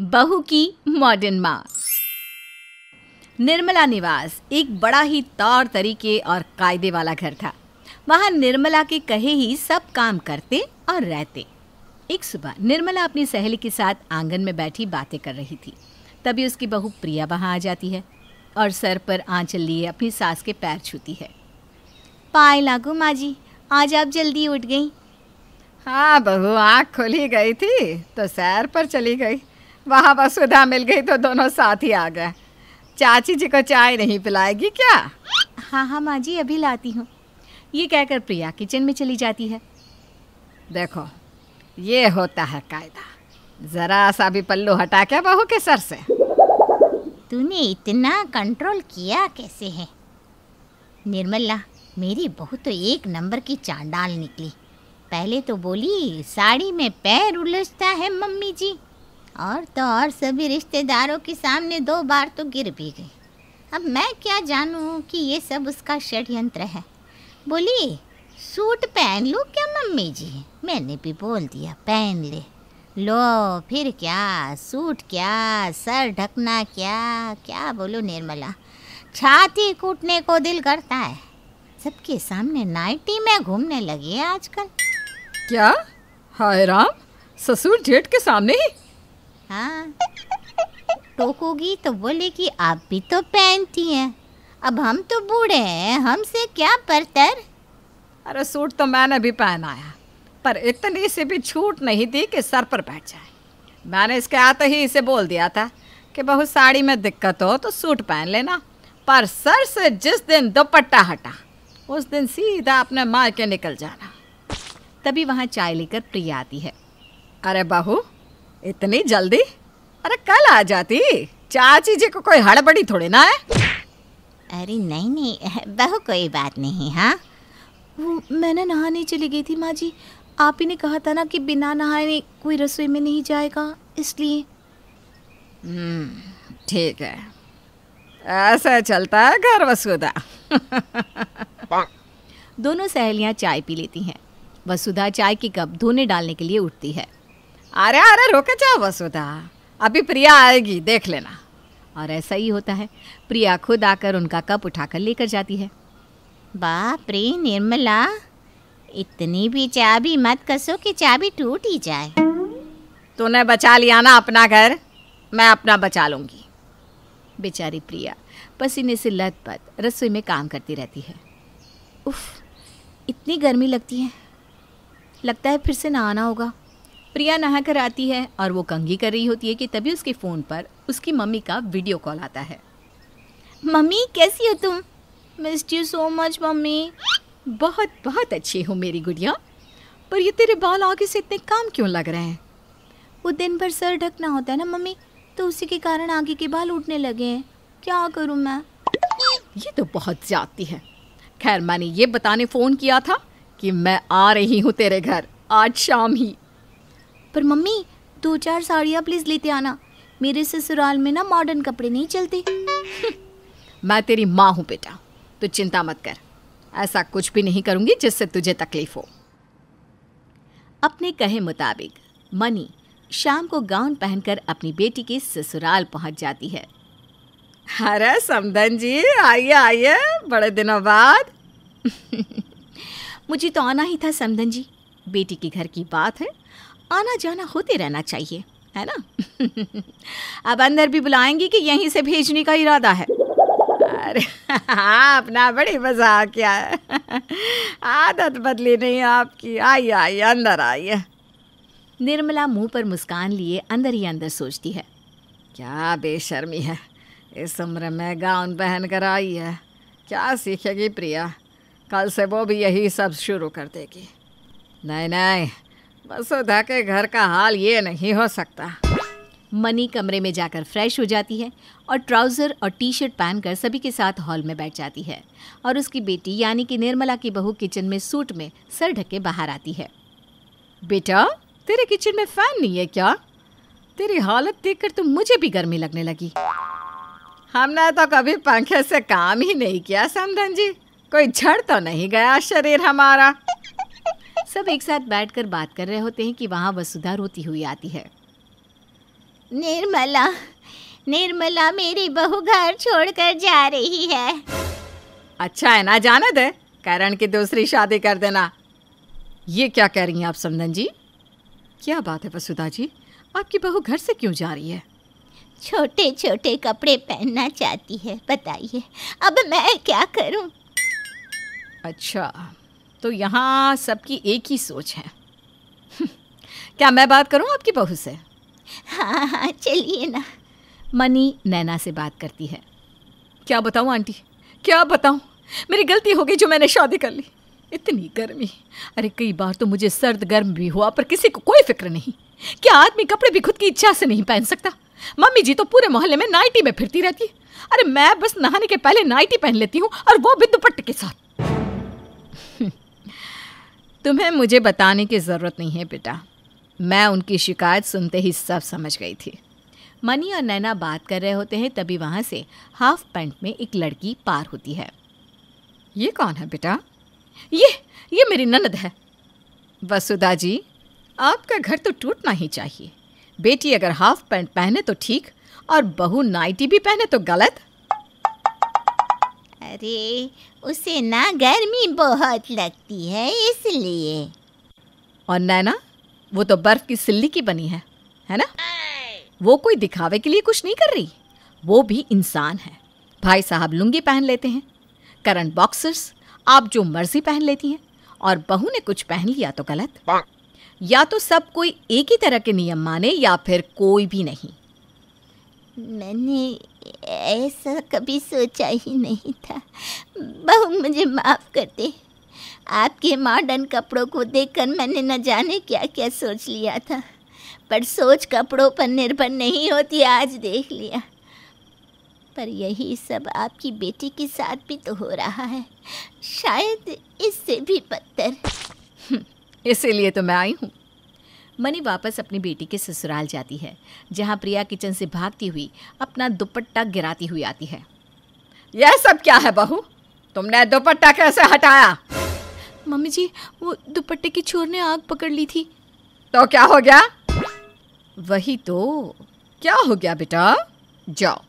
बहू की मॉडर्न माँ निर्मला निवास एक बड़ा ही तौर तरीके और कायदे वाला घर था वहाँ निर्मला के कहे ही सब काम करते और रहते एक सुबह निर्मला अपनी सहेली के साथ आंगन में बैठी बातें कर रही थी तभी उसकी बहू प्रिया वहाँ आ जाती है और सर पर आंचल लिए अपनी सास के पैर छूती है पाए लागू माँ जी आज आप जल्दी उठ गई हाँ बहू आँख खोली गई थी तो सैर पर चली गई वहाँ वसुधा मिल गई तो दोनों साथ ही आ गए चाची जी को चाय नहीं पिलाएगी क्या हाँ हाँ माँ जी अभी लाती हूँ ये कहकर प्रिया किचन में चली जाती है देखो ये होता है कायदा ज़रा सा भी पल्लू हटा के बहू के सर से तूने इतना कंट्रोल किया कैसे है निर्मला मेरी बहू तो एक नंबर की चांडाल निकली पहले तो बोली साड़ी में पैर उलझता है मम्मी जी और तो और सभी रिश्तेदारों के सामने दो बार तो गिर भी गई अब मैं क्या जानूँ कि ये सब उसका षड्यंत्र है बोली सूट पहन लूँ क्या मम्मी जी मैंने भी बोल दिया पहन ले लो फिर क्या सूट क्या सर ढकना क्या क्या बोलो निर्मला छाती कूटने को दिल करता है सबके सामने नाइटी में घूमने लगी है आजकल क्या हाय राम ससुर जेठ के सामने ही हाँ टोकोगी तो बोले कि आप भी तो पहनती हैं अब हम तो बूढ़े हैं हमसे क्या परतर अरे सूट तो मैंने भी पहनाया पर इतनी से भी छूट नहीं दी कि सर पर बैठ जाए मैंने इसके आते ही इसे बोल दिया था कि बहू साड़ी में दिक्कत हो तो सूट पहन लेना पर सर से जिस दिन दोपट्टा हटा उस दिन सीधा अपने मार के निकल जाना तभी वहाँ चाय लेकर प्रिया आती है अरे बहू इतनी जल्दी अरे कल आ जाती चाची जी को कोई हड़बड़ी थोड़ी ना है अरे नहीं नहीं बहू कोई बात नहीं हाँ वो मैंने नहाने चली गई थी माँ जी आप ही ने कहा था ना कि बिना नहाए कोई रसोई में नहीं जाएगा इसलिए हम्म, ठीक है ऐसा चलता है घर वसुधा दोनों सहेलियाँ चाय पी लेती हैं वसुधा चाय की कप धोने डालने के लिए उठती है अरे अरे रोके जाओ वसुधा अभी प्रिया आएगी देख लेना और ऐसा ही होता है प्रिया खुद आकर उनका कप उठाकर लेकर जाती है बाप रे निर्मला इतनी भी चाबी मत कसो कि चाबी टूट ही जाए तूने बचा लिया ना अपना घर मैं अपना बचा लूँगी बेचारी प्रिया पसीने से लत पत रसोई में काम करती रहती है उफ इतनी गर्मी लगती है लगता है फिर से नहाना होगा प्रिया नहाकर आती है और वो कंघी कर रही होती है कि तभी उसके फ़ोन पर उसकी मम्मी का वीडियो कॉल आता है मम्मी कैसी हो तुम मिस्ड यू सो मच मम्मी बहुत बहुत अच्छी हो मेरी गुड़िया पर ये तेरे बाल आगे से इतने काम क्यों लग रहे हैं वो दिन भर सर ढकना होता है ना मम्मी तो उसी के कारण आगे के बाल उठने लगे हैं क्या करूँ मैं ये तो बहुत जाती है खैर मैंने ये बताने फ़ोन किया था कि मैं आ रही हूँ तेरे घर आज शाम ही पर मम्मी दो चार साड़ियाँ प्लीज़ लेते आना मेरे ससुराल में ना मॉडर्न कपड़े नहीं चलते मैं तेरी माँ हूँ बेटा तो चिंता मत कर ऐसा कुछ भी नहीं करूंगी जिससे तुझे तकलीफ हो अपने कहे मुताबिक मनी शाम को गाउन पहनकर अपनी बेटी के ससुराल पहुंच जाती है अरे समदन जी आइए आइए बड़े दिनों बाद मुझे तो आना ही था समदन जी बेटी के घर की बात है आना जाना होते रहना चाहिए है ना अब अंदर भी बुलाएंगी कि यहीं से भेजने का इरादा है अरे हाँ अपना बड़ी मजाक क्या है आदत बदली नहीं आपकी आइए आइए अंदर आइए निर्मला मुंह पर मुस्कान लिए अंदर ही अंदर सोचती है क्या बेशर्मी है इस उम्र में गाउन पहन कर आई है क्या सीखेगी प्रिया कल से वो भी यही सब शुरू कर देगी नहीं नहीं वसुधा के घर का हाल ये नहीं हो सकता मनी कमरे में जाकर फ्रेश हो जाती है और ट्राउज़र और टी शर्ट पहनकर सभी के साथ हॉल में बैठ जाती है और उसकी बेटी यानी कि निर्मला की बहू किचन में सूट में सर ढके बाहर आती है बेटा तेरे किचन में फैन नहीं है क्या तेरी हालत देखकर तो मुझे भी गर्मी लगने लगी हमने तो कभी पंखे से काम ही नहीं किया समधन जी कोई झड़ तो नहीं गया शरीर हमारा सब एक साथ बैठकर बात कर रहे होते हैं कि वहाँ वसुधा रोती हुई आती है निर्मला निर्मला मेरी बहू घर छोड़कर जा रही है अच्छा है ना जाना दे करण की दूसरी शादी कर देना ये क्या कह रही हैं आप समन जी क्या बात है वसुधा जी आपकी बहू घर से क्यों जा रही है छोटे छोटे कपड़े पहनना चाहती है बताइए अब मैं क्या करूं अच्छा तो यहाँ सबकी एक ही सोच है क्या मैं बात करूँ आपकी बहू से हाँ हाँ चलिए ना मनी नैना से बात करती है क्या बताऊँ आंटी क्या बताऊँ मेरी गलती हो गई जो मैंने शादी कर ली इतनी गर्मी अरे कई बार तो मुझे सर्द गर्म भी हुआ पर किसी को कोई फिक्र नहीं क्या आदमी कपड़े भी खुद की इच्छा से नहीं पहन सकता मम्मी जी तो पूरे मोहल्ले में नाइटी में फिरती रहती है अरे मैं बस नहाने के पहले नाइटी पहन लेती हूँ और वो भी दुपट्टे के साथ तुम्हें मुझे बताने की ज़रूरत नहीं है बेटा मैं उनकी शिकायत सुनते ही सब समझ गई थी मनी और नैना बात कर रहे होते हैं तभी वहाँ से हाफ पैंट में एक लड़की पार होती है ये कौन है बेटा ये ये मेरी ननद है वसुधा जी आपका घर तो टूटना ही चाहिए बेटी अगर हाफ पैंट पहने तो ठीक और बहू नाइटी भी पहने तो गलत अरे उसे ना गर्मी बहुत लगती है इसलिए और नैना वो तो बर्फ की सिल्ली की बनी है है ना वो कोई दिखावे के लिए कुछ नहीं कर रही वो भी इंसान है भाई साहब लुंगी पहन लेते हैं करंट बॉक्सर्स आप जो मर्जी पहन लेती हैं और बहू ने कुछ पहन लिया तो गलत या तो सब कोई एक ही तरह के नियम माने या फिर कोई भी नहीं मैंने ऐसा कभी सोचा ही नहीं था बहू मुझे माफ़ कर दे आपके मॉडर्न कपड़ों को देखकर मैंने न जाने क्या क्या सोच लिया था पर सोच कपड़ों पर निर्भर नहीं होती आज देख लिया पर यही सब आपकी बेटी के साथ भी तो हो रहा है शायद इससे भी बदतर इसीलिए तो मैं आई हूँ मनी वापस अपनी बेटी के ससुराल जाती है जहाँ प्रिया किचन से भागती हुई अपना दुपट्टा गिराती हुई आती है यह सब क्या है बहू तुमने दुपट्टा कैसे हटाया मम्मी जी वो दुपट्टे की चोर ने आग पकड़ ली थी तो क्या हो गया वही तो क्या हो गया बेटा जाओ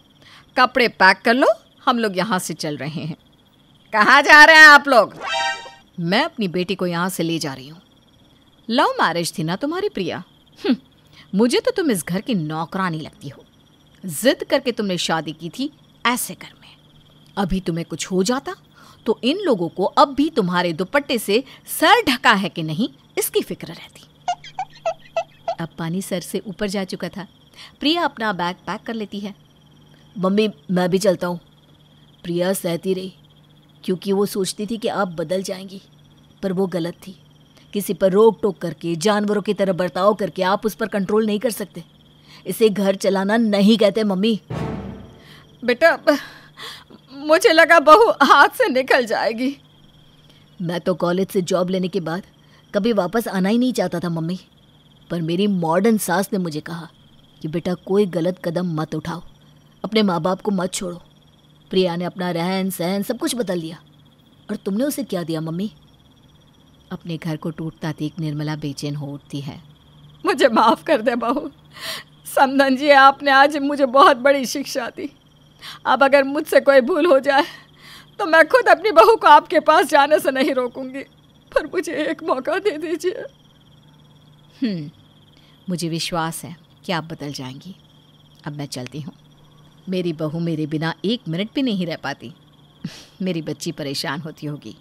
कपड़े पैक कर लो हम लोग यहाँ से चल रहे हैं कहाँ जा रहे हैं आप लोग मैं अपनी बेटी को यहाँ से ले जा रही हूँ लव मैरिज थी ना तुम्हारी प्रिया हम्म, मुझे तो तुम इस घर की नौकरानी लगती हो जिद करके तुमने शादी की थी ऐसे घर में अभी तुम्हें कुछ हो जाता तो इन लोगों को अब भी तुम्हारे दुपट्टे से सर ढका है कि नहीं इसकी फिक्र रहती अब पानी सर से ऊपर जा चुका था प्रिया अपना बैग पैक कर लेती है मम्मी मैं भी चलता हूँ प्रिया सहती रही क्योंकि वो सोचती थी कि आप बदल जाएंगी पर वो गलत थी किसी पर रोक टोक करके जानवरों की तरह बर्ताव करके आप उस पर कंट्रोल नहीं कर सकते इसे घर चलाना नहीं कहते मम्मी बेटा मुझे लगा बहू हाथ से निकल जाएगी मैं तो कॉलेज से जॉब लेने के बाद कभी वापस आना ही नहीं चाहता था मम्मी पर मेरी मॉडर्न सास ने मुझे कहा कि बेटा कोई गलत कदम मत उठाओ अपने माँ बाप को मत छोड़ो प्रिया ने अपना रहन सहन सब कुछ बदल लिया और तुमने उसे क्या दिया मम्मी अपने घर को टूटता देख निर्मला बेचैन हो उठती है मुझे माफ़ कर दे बहू समन जी आपने आज मुझे बहुत बड़ी शिक्षा दी अब अगर मुझसे कोई भूल हो जाए तो मैं खुद अपनी बहू को आपके पास जाने से नहीं रोकूंगी पर मुझे एक मौका दे दीजिए हम्म, मुझे विश्वास है कि आप बदल जाएंगी अब मैं चलती हूँ मेरी बहू मेरे बिना एक मिनट भी नहीं रह पाती मेरी बच्ची परेशान होती होगी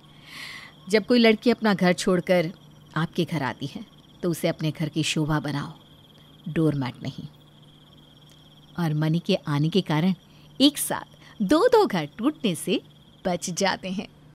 जब कोई लड़की अपना घर छोड़कर आपके घर आती है तो उसे अपने घर की शोभा बनाओ डोरमैट नहीं और मनी के आने के कारण एक साथ दो दो घर टूटने से बच जाते हैं